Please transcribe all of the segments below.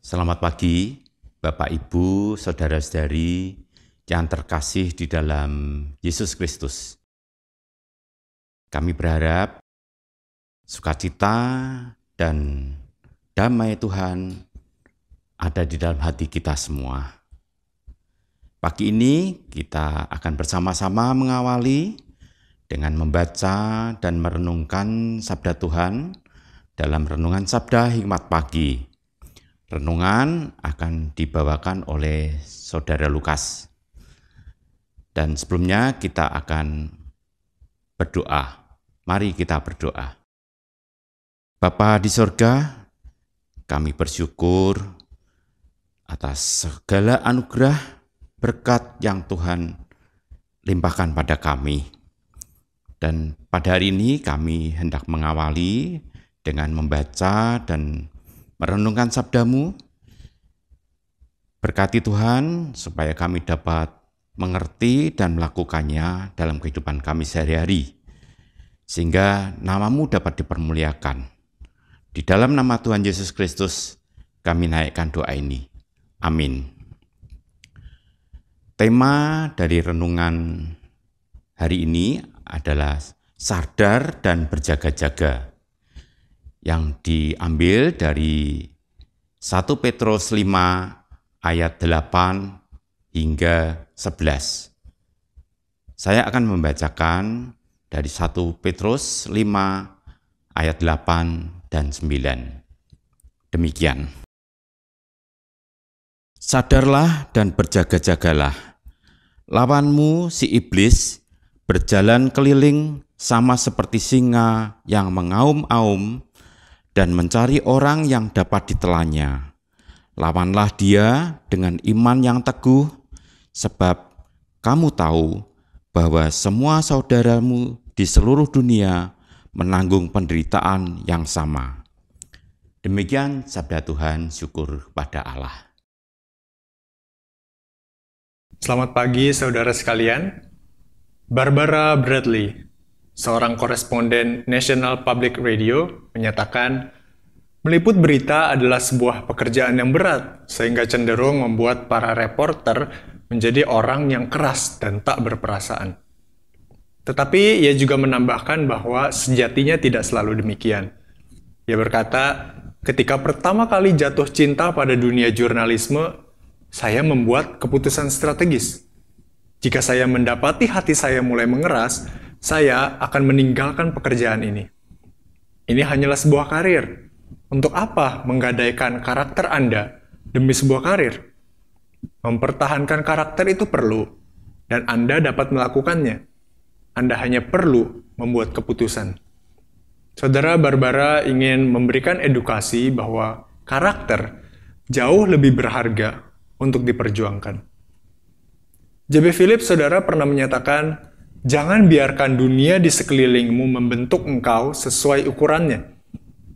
Selamat pagi, Bapak Ibu, saudara-saudari yang terkasih di dalam Yesus Kristus. Kami berharap sukacita dan damai Tuhan ada di dalam hati kita semua. Pagi ini kita akan bersama-sama mengawali dengan membaca dan merenungkan sabda Tuhan dalam renungan sabda hikmat pagi Renungan akan dibawakan oleh Saudara Lukas. Dan sebelumnya kita akan berdoa. Mari kita berdoa. Bapa di sorga, kami bersyukur atas segala anugerah berkat yang Tuhan limpahkan pada kami. Dan pada hari ini kami hendak mengawali dengan membaca dan merenungkan sabdamu, berkati Tuhan supaya kami dapat mengerti dan melakukannya dalam kehidupan kami sehari-hari, sehingga namamu dapat dipermuliakan. Di dalam nama Tuhan Yesus Kristus, kami naikkan doa ini. Amin. Tema dari renungan hari ini adalah sadar dan berjaga-jaga yang diambil dari 1 Petrus 5 ayat 8 hingga 11. Saya akan membacakan dari 1 Petrus 5 ayat 8 dan 9. Demikian. Sadarlah dan berjaga-jagalah. Lawanmu si iblis berjalan keliling sama seperti singa yang mengaum-aum dan mencari orang yang dapat ditelannya. Lawanlah dia dengan iman yang teguh, sebab kamu tahu bahwa semua saudaramu di seluruh dunia menanggung penderitaan yang sama. Demikian sabda Tuhan, syukur kepada Allah. Selamat pagi saudara sekalian. Barbara Bradley, seorang koresponden National Public Radio, menyatakan meliput berita adalah sebuah pekerjaan yang berat, sehingga cenderung membuat para reporter menjadi orang yang keras dan tak berperasaan. Tetapi ia juga menambahkan bahwa sejatinya tidak selalu demikian. Ia berkata, ketika pertama kali jatuh cinta pada dunia jurnalisme, saya membuat keputusan strategis. Jika saya mendapati hati saya mulai mengeras, saya akan meninggalkan pekerjaan ini. Ini hanyalah sebuah karir. Untuk apa menggadaikan karakter Anda demi sebuah karir? Mempertahankan karakter itu perlu, dan Anda dapat melakukannya. Anda hanya perlu membuat keputusan. Saudara Barbara ingin memberikan edukasi bahwa karakter jauh lebih berharga untuk diperjuangkan. JB Philip saudara pernah menyatakan, Jangan biarkan dunia di sekelilingmu membentuk engkau sesuai ukurannya,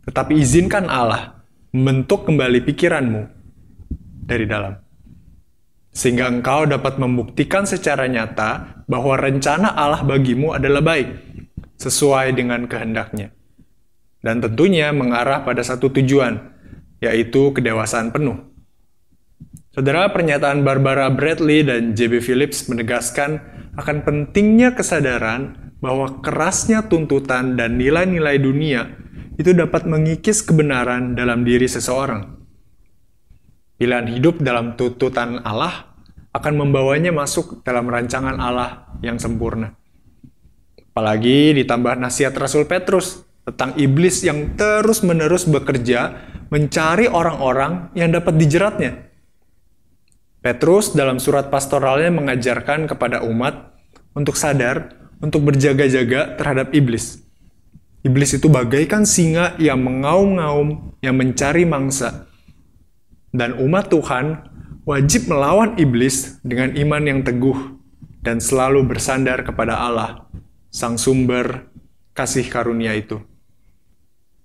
tetapi izinkan Allah membentuk kembali pikiranmu dari dalam. Sehingga engkau dapat membuktikan secara nyata bahwa rencana Allah bagimu adalah baik, sesuai dengan kehendaknya. Dan tentunya mengarah pada satu tujuan, yaitu kedewasaan penuh. Saudara, pernyataan Barbara Bradley dan JB Phillips menegaskan akan pentingnya kesadaran bahwa kerasnya tuntutan dan nilai-nilai dunia itu dapat mengikis kebenaran dalam diri seseorang. Pilihan hidup dalam tuntutan Allah akan membawanya masuk dalam rancangan Allah yang sempurna. Apalagi ditambah nasihat Rasul Petrus tentang iblis yang terus-menerus bekerja mencari orang-orang yang dapat dijeratnya. Petrus dalam surat pastoralnya mengajarkan kepada umat untuk sadar, untuk berjaga-jaga terhadap iblis. Iblis itu bagaikan singa yang mengaum-ngaum, yang mencari mangsa. Dan umat Tuhan wajib melawan iblis dengan iman yang teguh dan selalu bersandar kepada Allah, sang sumber kasih karunia itu.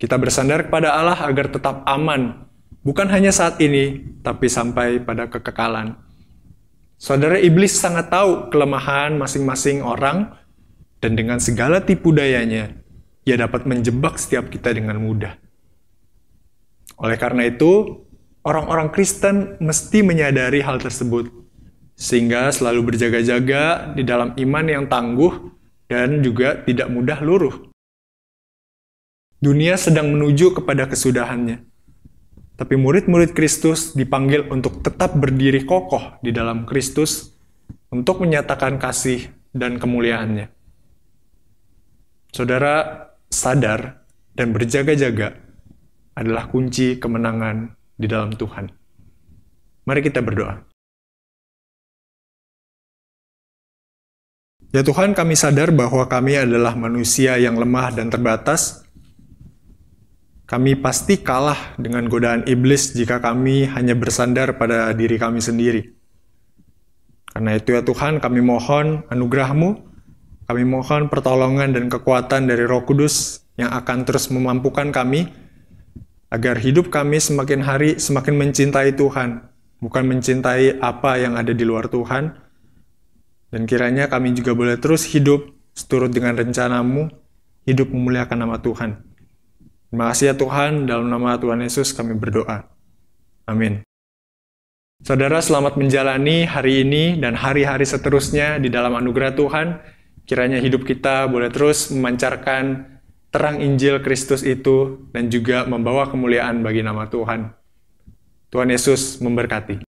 Kita bersandar kepada Allah agar tetap aman bukan hanya saat ini, tapi sampai pada kekekalan. Saudara iblis sangat tahu kelemahan masing-masing orang, dan dengan segala tipu dayanya, ia dapat menjebak setiap kita dengan mudah. Oleh karena itu, orang-orang Kristen mesti menyadari hal tersebut, sehingga selalu berjaga-jaga di dalam iman yang tangguh dan juga tidak mudah luruh. Dunia sedang menuju kepada kesudahannya. Tapi murid-murid Kristus dipanggil untuk tetap berdiri kokoh di dalam Kristus untuk menyatakan kasih dan kemuliaannya. Saudara sadar dan berjaga-jaga adalah kunci kemenangan di dalam Tuhan. Mari kita berdoa. Ya Tuhan, kami sadar bahwa kami adalah manusia yang lemah dan terbatas, kami pasti kalah dengan godaan iblis jika kami hanya bersandar pada diri kami sendiri. Karena itu ya Tuhan, kami mohon anugerah kami mohon pertolongan dan kekuatan dari Roh Kudus yang akan terus memampukan kami agar hidup kami semakin hari semakin mencintai Tuhan, bukan mencintai apa yang ada di luar Tuhan. Dan kiranya kami juga boleh terus hidup seturut dengan rencanamu, hidup memuliakan nama Tuhan. Terima kasih ya Tuhan, dalam nama Tuhan Yesus kami berdoa. Amin. Saudara, selamat menjalani hari ini dan hari-hari seterusnya di dalam anugerah Tuhan. Kiranya hidup kita boleh terus memancarkan terang Injil Kristus itu dan juga membawa kemuliaan bagi nama Tuhan. Tuhan Yesus memberkati.